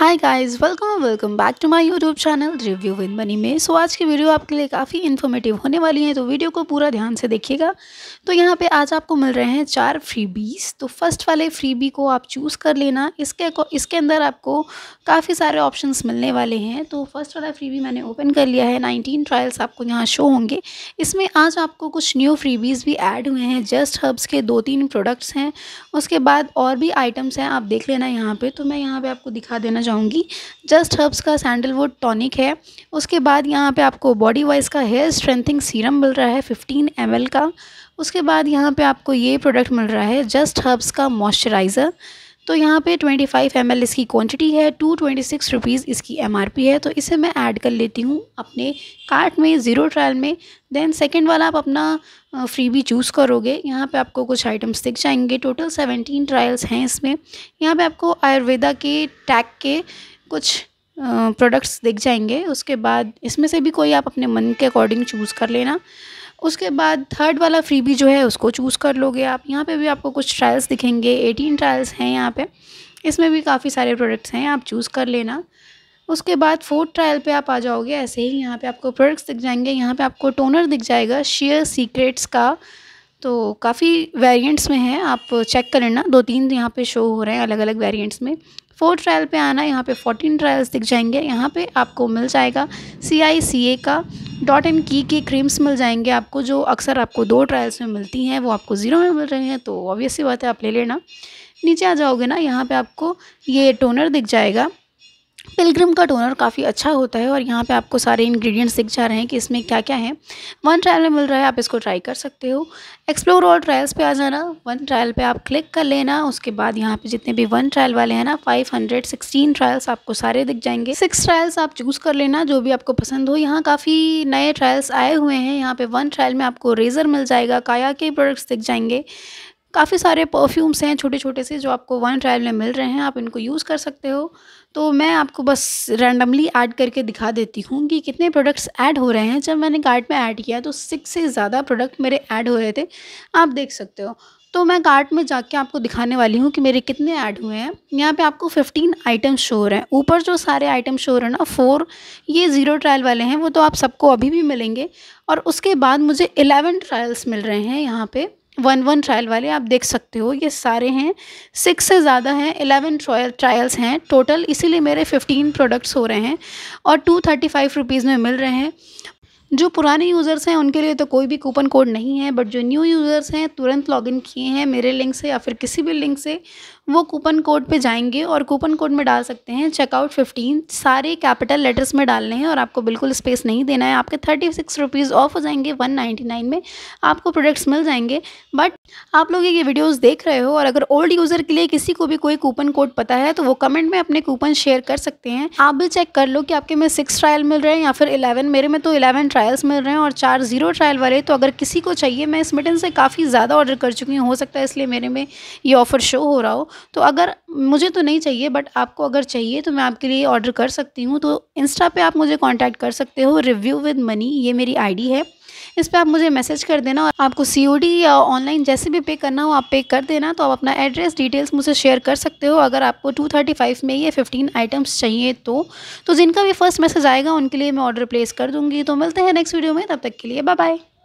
hi guys welcome welcome back to my YouTube channel review with Mani में so आज की video आपके लिए काफ़ी इन्फॉर्मेटिव होने वाली है तो वीडियो को पूरा ध्यान से देखिएगा तो यहाँ पे आज आपको मिल रहे हैं चार फ्रीबीज तो फर्स्ट वाले फ्रीबी को आप चूज़ कर लेना इसके इसके अंदर आपको काफ़ी सारे ऑप्शन मिलने वाले हैं तो फर्स्ट वाला फ्रीबी मैंने ओपन कर लिया है नाइनटीन ट्रायल्स आपको यहाँ शो होंगे इसमें आज आपको कुछ न्यू फ्रीबीज़ भी ऐड हुए हैं जस्ट हर्ब्स के दो तीन प्रोडक्ट्स हैं उसके बाद और भी आइटम्स हैं आप देख लेना यहाँ पर तो मैं यहाँ पर आपको दिखा देना जाऊँगी जस्ट हर्ब्स का सैंडलवुड टॉनिक है उसके बाद यहाँ पे आपको बॉडी वाइज का हेयर स्ट्रेंथिंग सीरम मिल रहा है 15 एम का उसके बाद यहाँ पे आपको ये प्रोडक्ट मिल रहा है जस्ट हर्ब्स का मॉइस्चराइज़र तो यहाँ पे 25 फाइव इसकी क्वांटिटी है टू ट्वेंटी सिक्स रुपीज़ इसकी एम है तो इसे मैं ऐड कर लेती हूँ अपने कार्ट में ज़ीरो ट्रायल में देन सेकेंड वाला आप अपना फ्री भी चूज़ करोगे यहाँ पे आपको कुछ आइटम्स दिख जाएंगे टोटल सेवेंटीन ट्रायल्स हैं इसमें यहाँ पे आपको आयुर्वेदा के टैग के कुछ प्रोडक्ट्स दिख जाएंगे उसके बाद इसमें से भी कोई आप अपने मन के अकॉर्डिंग चूज़ कर लेना उसके बाद थर्ड वाला फ्री भी जो है उसको चूज़ कर लोगे आप यहाँ पे भी आपको कुछ ट्रायल्स दिखेंगे एटीन ट्रायल्स हैं यहाँ पे इसमें भी काफ़ी सारे प्रोडक्ट्स हैं आप चूज़ कर लेना उसके बाद फोर्थ ट्रायल पे आप आ जाओगे ऐसे ही यहाँ पे आपको प्रोडक्ट्स दिख जाएंगे यहाँ पे आपको टोनर दिख जाएगा शेयर सीक्रेट्स का तो काफ़ी वेरिएंट्स में है आप चेक कर लेना दो तीन यहाँ पे शो हो रहे हैं अलग अलग वेरिएंट्स में फोर्थ ट्रायल पे आना यहाँ पे फोर्टीन ट्रायल्स दिख जाएंगे यहाँ पे आपको मिल जाएगा सी आई सी ए का डॉट एंड की के क्रीम्स मिल जाएंगे आपको जो अक्सर आपको दो ट्रायल्स में मिलती हैं वो आपको ज़ीरो में मिल रहे हैं तो ऑब्वियसली बात है आप ले लेना नीचे आ जाओगे ना यहाँ पे आपको ये टोनर दिख जाएगा पिलग्रिम का टोनर काफ़ी अच्छा होता है और यहाँ पे आपको सारे इंग्रेडिएंट्स दिख जा रहे हैं कि इसमें क्या क्या है वन ट्रायल में मिल रहा है आप इसको ट्राई कर सकते हो एक्सप्लोर और ट्रायल्स पे आ जाना वन ट्रायल पे आप क्लिक कर लेना उसके बाद यहाँ पे जितने भी वन ट्रायल वाले हैं ना फाइव हंड्रेड सिक्सटीन ट्रायल्स आपको सारे दिख जाएंगे सिक्स ट्रायल्स आप चूज़ कर लेना जो भी आपको पसंद हो यहाँ काफ़ी नए ट्रायल्स आए हुए हैं यहाँ पर वन ट्रायल में आपको रेज़र मिल जाएगा काया के प्रोडक्ट्स दिख जाएंगे काफ़ी सारे परफ्यूम्स हैं छोटे छोटे से जो आपको वन ट्रायल में मिल रहे हैं आप इनको यूज़ कर सकते हो तो मैं आपको बस रैंडमली ऐड करके दिखा देती हूँ कि कितने प्रोडक्ट्स ऐड हो रहे हैं जब मैंने कार्ट में ऐड किया तो सिक्स से ज़्यादा प्रोडक्ट मेरे ऐड हो रहे थे आप देख सकते हो तो मैं कार्ट में जाके आपको दिखाने वाली हूँ कि मेरे कितने ऐड हुए हैं यहाँ पे आपको 15 आइटम शो हो रहे हैं ऊपर जो सारे आइटम शो हो रहे हैं ना फोर ये ज़ीरो ट्रायल वाले हैं वो तो आप सबको अभी भी मिलेंगे और उसके बाद मुझे 11 ट्रायल्स मिल रहे हैं यहाँ पे वन वन ट्रायल वाले आप देख सकते हो ये सारे हैं सिक्स से ज़्यादा हैं एलेवन ट्रायल ट्रायल्स हैं टोटल इसीलिए मेरे फिफ्टीन प्रोडक्ट्स हो रहे हैं और टू थर्टी फाइव रुपीज़ में मिल रहे हैं जो पुराने यूज़र्स हैं उनके लिए तो कोई भी कूपन कोड नहीं है बट जो न्यू यूज़र्स हैं तुरंत लॉगिन किए हैं मेरे लिंक से या फिर किसी भी लिंक से वो कूपन कोड पे जाएंगे और कूपन कोड में डाल सकते हैं चेकआउट फिफ्टीन सारे कैपिटल लेटर्स में डालने हैं और आपको बिल्कुल स्पेस नहीं देना है आपके थर्टी सिक्स रुपीज़ ऑफ हो जाएंगे वन नाइन्टी नाइन में आपको प्रोडक्ट्स मिल जाएंगे बट आप लोग ये वीडियोज़ देख रहे हो और अगर ओल्ड यूज़र के लिए किसी को भी कोई कूपन कोड पता है तो वो कमेंट में अपने कूपन शेयर कर सकते हैं आप भी चेक कर लो कि आपके में सिक्स ट्रायल मिल रहे हैं या फिर इलेवन मेरे में तो इलेवन ट्रायल ट्रायल्स मिल रहे हैं और चार ज़ीरो ट्रायल वाले तो अगर किसी को चाहिए मैं इस मिटन से काफ़ी ज़्यादा ऑर्डर कर चुकी हूँ हो सकता है इसलिए मेरे में ये ऑफ़र शो हो रहा हो तो अगर मुझे तो नहीं चाहिए बट आपको अगर चाहिए तो मैं आपके लिए ऑर्डर कर सकती हूँ तो इंस्टा पर आप मुझे कॉन्टैक्ट कर सकते हो रिव्यू विद मनी ये मेरी आईडी है इस पर आप मुझे मैसेज कर देना और आपको सी या ऑनलाइन जैसे भी पे करना हो आप पे कर देना तो आप अपना एड्रेस डिटेल्स मुझसे शेयर कर सकते हो अगर आपको टू थर्टी फाइव में ये फिफ्टीन आइटम्स चाहिए तो तो जिनका भी फर्स्ट मैसेज आएगा उनके लिए मैं ऑर्डर प्लेस कर दूँगी तो मिलते हैं नेक्स्ट वीडियो में तब तक के लिए बाय बाय